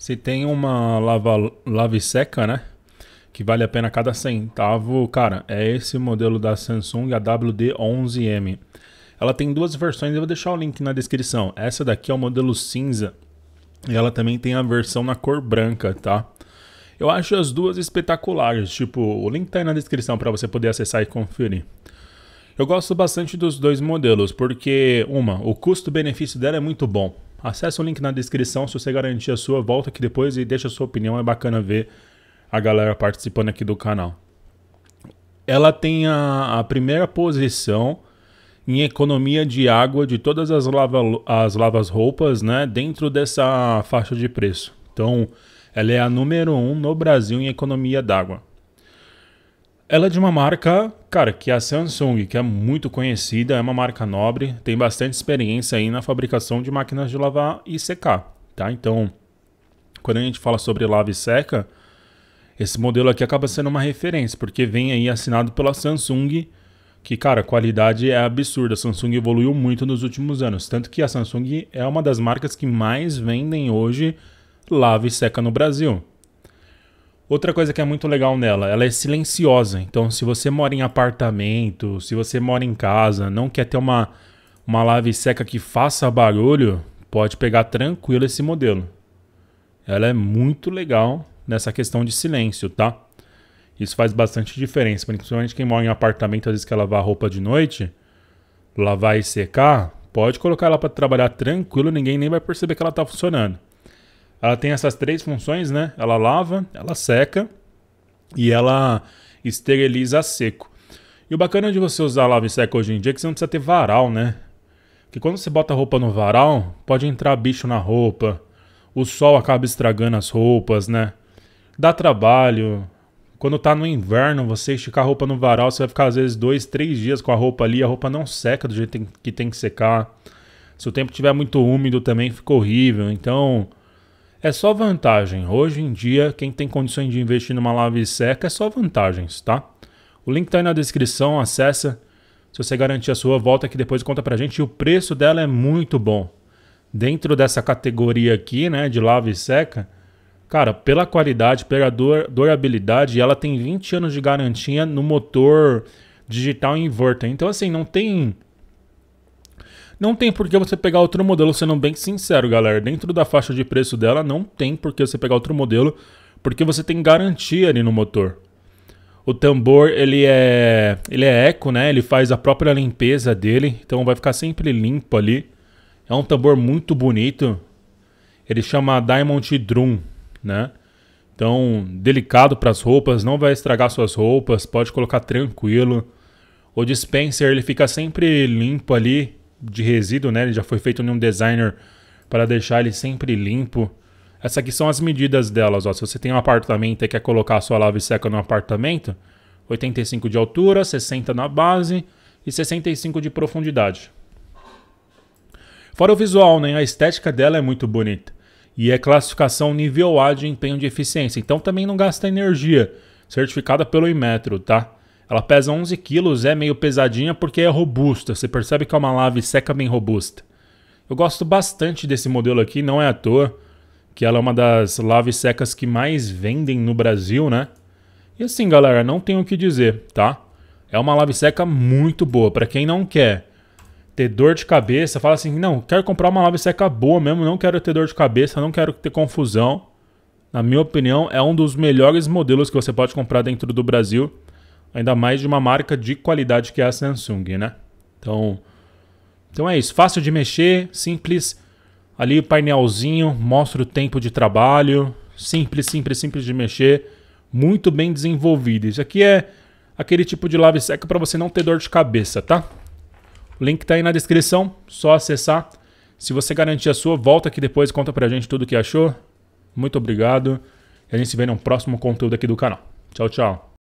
Se tem uma lava, lave seca, né? Que vale a pena cada centavo, cara, é esse modelo da Samsung, a WD11M. Ela tem duas versões, eu vou deixar o link na descrição. Essa daqui é o modelo cinza e ela também tem a versão na cor branca, tá? Eu acho as duas espetaculares, tipo, o link tá aí na descrição para você poder acessar e conferir. Eu gosto bastante dos dois modelos, porque, uma, o custo-benefício dela é muito bom. Acesse o link na descrição se você garantir a sua, volta aqui depois e deixa a sua opinião, é bacana ver a galera participando aqui do canal. Ela tem a, a primeira posição em economia de água de todas as, lava, as lavas roupas né, dentro dessa faixa de preço. Então, ela é a número um no Brasil em economia d'água. Ela é de uma marca, cara, que é a Samsung, que é muito conhecida, é uma marca nobre, tem bastante experiência aí na fabricação de máquinas de lavar e secar, tá? Então, quando a gente fala sobre lava e seca, esse modelo aqui acaba sendo uma referência, porque vem aí assinado pela Samsung, que, cara, a qualidade é absurda. A Samsung evoluiu muito nos últimos anos. Tanto que a Samsung é uma das marcas que mais vendem hoje lava e seca no Brasil. Outra coisa que é muito legal nela, ela é silenciosa. Então, se você mora em apartamento, se você mora em casa, não quer ter uma, uma lave seca que faça barulho, pode pegar tranquilo esse modelo. Ela é muito legal nessa questão de silêncio, tá? Isso faz bastante diferença, principalmente quem mora em apartamento, às vezes quer lavar roupa de noite, lavar e secar, pode colocar ela para trabalhar tranquilo, ninguém nem vai perceber que ela está funcionando. Ela tem essas três funções, né? Ela lava, ela seca e ela esteriliza a seco. E o bacana de você usar lava e seca hoje em dia é que você não precisa ter varal, né? Porque quando você bota a roupa no varal, pode entrar bicho na roupa, o sol acaba estragando as roupas, né? Dá trabalho. Quando tá no inverno, você esticar a roupa no varal, você vai ficar às vezes dois, três dias com a roupa ali, a roupa não seca do jeito que tem que secar. Se o tempo tiver muito úmido também, fica horrível. Então, é só vantagem. Hoje em dia, quem tem condições de investir numa lave seca é só vantagens, tá? O link tá aí na descrição, acessa. Se você garantir a sua, volta aqui depois conta pra gente. E o preço dela é muito bom. Dentro dessa categoria aqui, né, de lave seca, cara, pela qualidade, pela durabilidade, ela tem 20 anos de garantia no motor digital inverter. Então, assim, não tem não tem por que você pegar outro modelo, sendo bem sincero, galera. Dentro da faixa de preço dela, não tem por que você pegar outro modelo, porque você tem garantia ali no motor. O tambor, ele é, ele é eco, né? Ele faz a própria limpeza dele, então vai ficar sempre limpo ali. É um tambor muito bonito. Ele chama Diamond Drum, né? Então, delicado para as roupas, não vai estragar suas roupas, pode colocar tranquilo. O dispenser, ele fica sempre limpo ali, de resíduo, né? Ele já foi feito em um designer para deixar ele sempre limpo. Essas aqui são as medidas delas, ó. Se você tem um apartamento e quer colocar a sua lave seca no apartamento, 85 de altura, 60 na base e 65 de profundidade. Fora o visual, né? A estética dela é muito bonita. E é classificação nível A de empenho de eficiência. Então também não gasta energia. Certificada pelo Inmetro, tá? Ela pesa 11 quilos, é meio pesadinha porque é robusta. Você percebe que é uma lave seca bem robusta. Eu gosto bastante desse modelo aqui, não é à toa que ela é uma das laves secas que mais vendem no Brasil, né? E assim, galera, não tenho o que dizer, tá? É uma lave seca muito boa. Para quem não quer ter dor de cabeça, fala assim, não, quero comprar uma lave seca boa mesmo, não quero ter dor de cabeça, não quero ter confusão. Na minha opinião, é um dos melhores modelos que você pode comprar dentro do Brasil ainda mais de uma marca de qualidade que é a Samsung, né? Então, então é isso, fácil de mexer, simples. Ali o painelzinho mostra o tempo de trabalho, simples, simples, simples de mexer, muito bem desenvolvido. Isso aqui é aquele tipo de lave seca para você não ter dor de cabeça, tá? O link tá aí na descrição, só acessar. Se você garantir a sua, volta aqui depois, conta pra gente tudo o que achou. Muito obrigado. E a gente se vê no próximo conteúdo aqui do canal. Tchau, tchau.